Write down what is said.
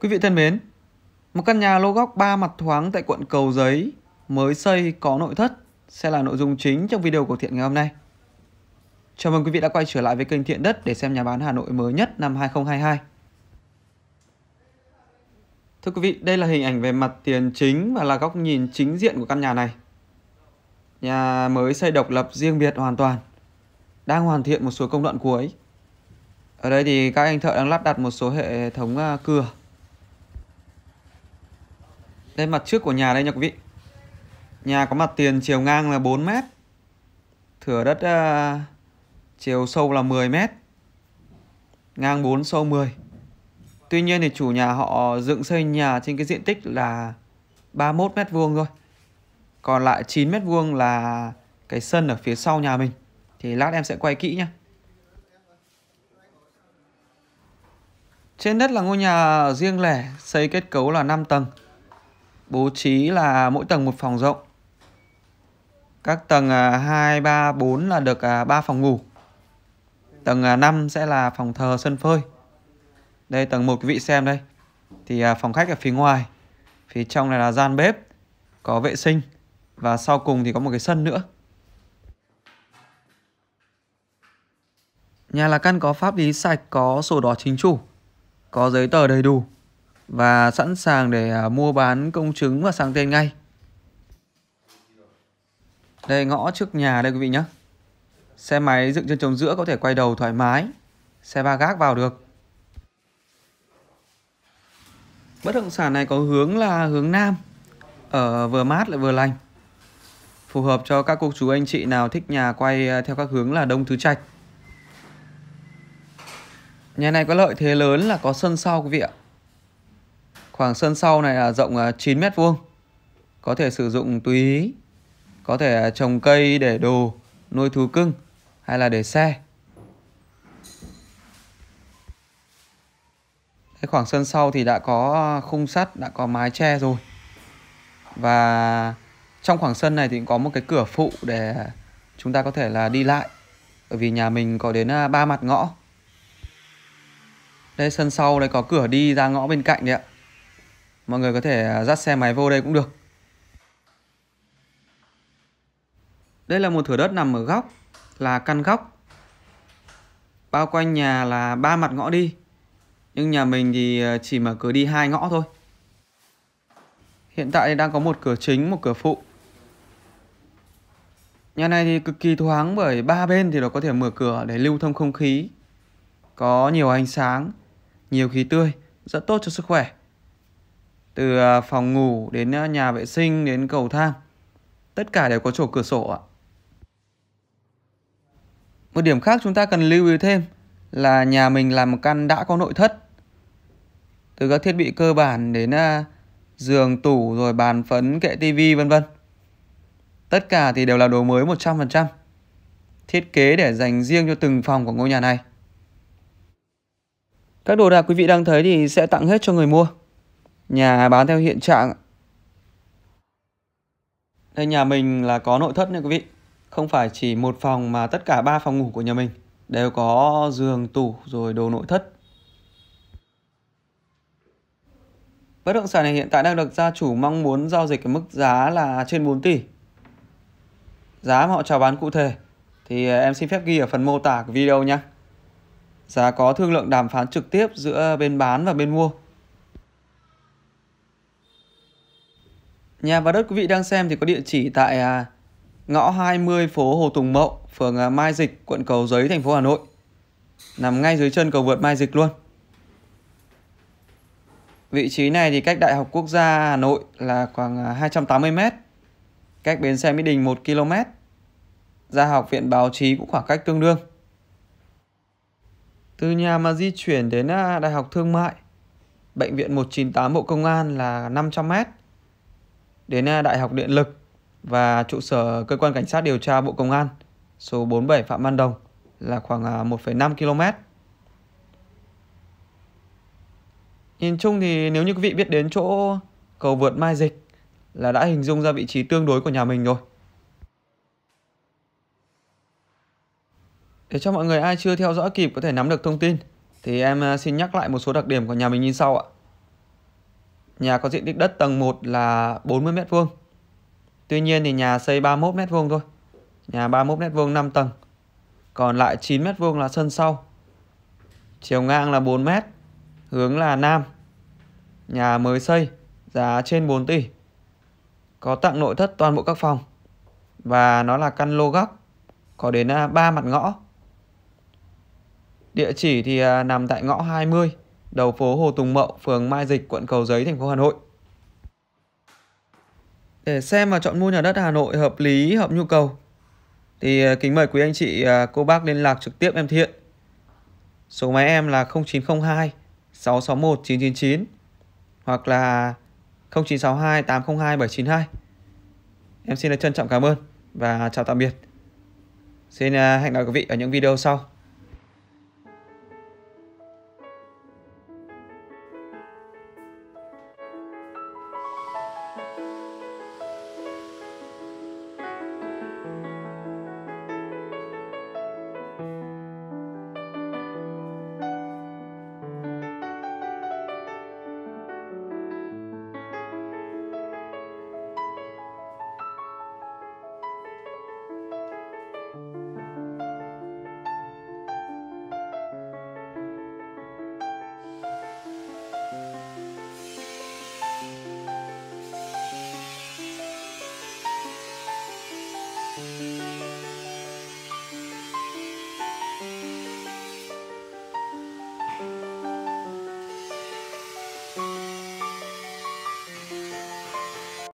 Quý vị thân mến, một căn nhà lô góc 3 mặt thoáng tại quận Cầu Giấy mới xây có nội thất sẽ là nội dung chính trong video của Thiện ngày hôm nay. Chào mừng quý vị đã quay trở lại với kênh Thiện Đất để xem nhà bán Hà Nội mới nhất năm 2022. Thưa quý vị, đây là hình ảnh về mặt tiền chính và là góc nhìn chính diện của căn nhà này. Nhà mới xây độc lập riêng biệt hoàn toàn, đang hoàn thiện một số công đoạn cuối. Ở đây thì các anh thợ đang lắp đặt một số hệ thống à, cửa đây mặt trước của nhà đây nha quý vị Nhà có mặt tiền chiều ngang là 4 mét Thửa đất uh, chiều sâu là 10 mét Ngang 4 sâu 10 Tuy nhiên thì chủ nhà họ dựng xây nhà trên cái diện tích là 31 mét vuông thôi Còn lại 9 mét vuông là cái sân ở phía sau nhà mình Thì lát em sẽ quay kỹ nhé Trên đất là ngôi nhà riêng lẻ, xây kết cấu là 5 tầng bố trí là mỗi tầng một phòng rộng. Các tầng 2, 3, 4 là được 3 à, phòng ngủ. Tầng 5 à, sẽ là phòng thờ sân phơi. Đây tầng 1 quý vị xem đây. Thì à, phòng khách ở phía ngoài. Phía trong này là gian bếp, có vệ sinh và sau cùng thì có một cái sân nữa. Nhà là căn có pháp lý sạch, có sổ đỏ chính chủ, có giấy tờ đầy đủ và sẵn sàng để à, mua bán công chứng và sang tên ngay. Đây ngõ trước nhà đây quý vị nhé. Xe máy dựng trên trồng giữa có thể quay đầu thoải mái. Xe ba gác vào được. Bất động sản này có hướng là hướng Nam. Ở vừa mát lại vừa lành. Phù hợp cho các cô chú anh chị nào thích nhà quay à, theo các hướng là Đông thứ Trạch. Nhà này có lợi thế lớn là có sân sau quý vị ạ. Khoảng sân sau này là rộng 9 à, mét vuông. Có thể sử dụng tùy ý. Có thể à, trồng cây để đồ, nuôi thú cưng hay là để xe. Cái khoảng sân sau thì đã có khung sắt, đã có mái che rồi. Và trong khoảng sân này thì cũng có một cái cửa phụ để chúng ta có thể là đi lại. Bởi vì nhà mình có đến à, ba mặt ngõ. Đây sân sau đây có cửa đi ra ngõ bên cạnh đấy ạ mọi người có thể à, dắt xe máy vô đây cũng được đây là một thửa đất nằm ở góc là căn góc bao quanh nhà là ba mặt ngõ đi nhưng nhà mình thì à, chỉ mở cửa đi hai ngõ thôi hiện tại đang có một cửa chính một cửa phụ nhà này thì cực kỳ thoáng bởi ba bên thì nó có thể mở cửa để lưu thông không khí có nhiều ánh sáng nhiều khí tươi rất tốt cho sức khỏe từ à, phòng ngủ đến à, nhà vệ sinh đến cầu thang tất cả đều có chỗ cửa sổ ạ một điểm khác chúng ta cần lưu ý thêm là nhà mình là một căn đã có nội thất từ các thiết bị cơ bản đến à, giường tủ rồi bàn phấn kệ tivi vân vân tất cả thì đều là đồ mới 100% thiết kế để dành riêng cho từng phòng của ngôi nhà này các đồ đạc quý vị đang thấy thì sẽ tặng hết cho người mua Nhà bán theo hiện trạng Đây nhà mình là có nội thất nha quý vị Không phải chỉ một phòng mà tất cả ba phòng ngủ của nhà mình Đều có giường, tủ rồi đồ nội thất Bất động sản này hiện tại đang được gia chủ mong muốn giao dịch ở mức giá là trên 4 tỷ Giá mà họ chào bán cụ thể thì em xin phép ghi ở phần mô tả của video nhé. Giá có thương lượng đàm phán trực tiếp giữa bên bán và bên mua Nhà và đất quý vị đang xem thì có địa chỉ tại à, ngõ 20 phố Hồ Tùng Mậu, phường à, Mai Dịch, quận Cầu Giấy, thành phố Hà Nội. Nằm ngay dưới chân cầu vượt Mai Dịch luôn. Vị trí này thì cách Đại học Quốc gia Hà Nội là khoảng 280 à, m. Cách bến xe Mỹ Đình 1 km. Ra học viện báo chí cũng khoảng cách tương đương. Từ nhà mà di chuyển đến Đại học Thương mại, Bệnh viện 198 Bộ Công an là 500 m đến à, Đại học Điện lực và trụ sở cơ quan cảnh sát điều tra Bộ Công an số 47 Phạm Văn Đồng là khoảng 1,5 à, km. Nhìn chung thì nếu như quý vị biết đến chỗ cầu vượt Mai Dịch là đã hình dung ra vị trí tương đối của nhà mình rồi. Để cho mọi người ai chưa theo dõi kịp có thể nắm được thông tin thì em à, xin nhắc lại một số đặc điểm của nhà mình như sau ạ. Nhà có diện tích đất tầng 1 là 40 m2. Tuy nhiên thì nhà xây 31 m2 thôi. Nhà 31 m2 5 tầng. Còn lại 9 m2 là sân sau. Chiều ngang là 4 m, hướng là nam. Nhà mới xây, giá trên 4 tỷ. Có tặng nội thất toàn bộ các phòng. Và nó là căn lô góc, có đến 3 à, mặt ngõ. Địa chỉ thì à, nằm tại ngõ 20 đầu phố Hồ Tùng Mậu, phường Mai Dịch, quận Cầu Giấy, thành phố Hà Nội. Để xem và chọn mua nhà đất Hà Nội hợp lý, hợp nhu cầu thì à, kính mời quý anh chị, à, cô bác liên lạc trực tiếp em Thiện. Số máy em là 0902 661 999 hoặc là 0962 802 792. Em xin trân trọng cảm ơn và chào tạm biệt. Xin à, hẹn gặp quý vị ở những video sau.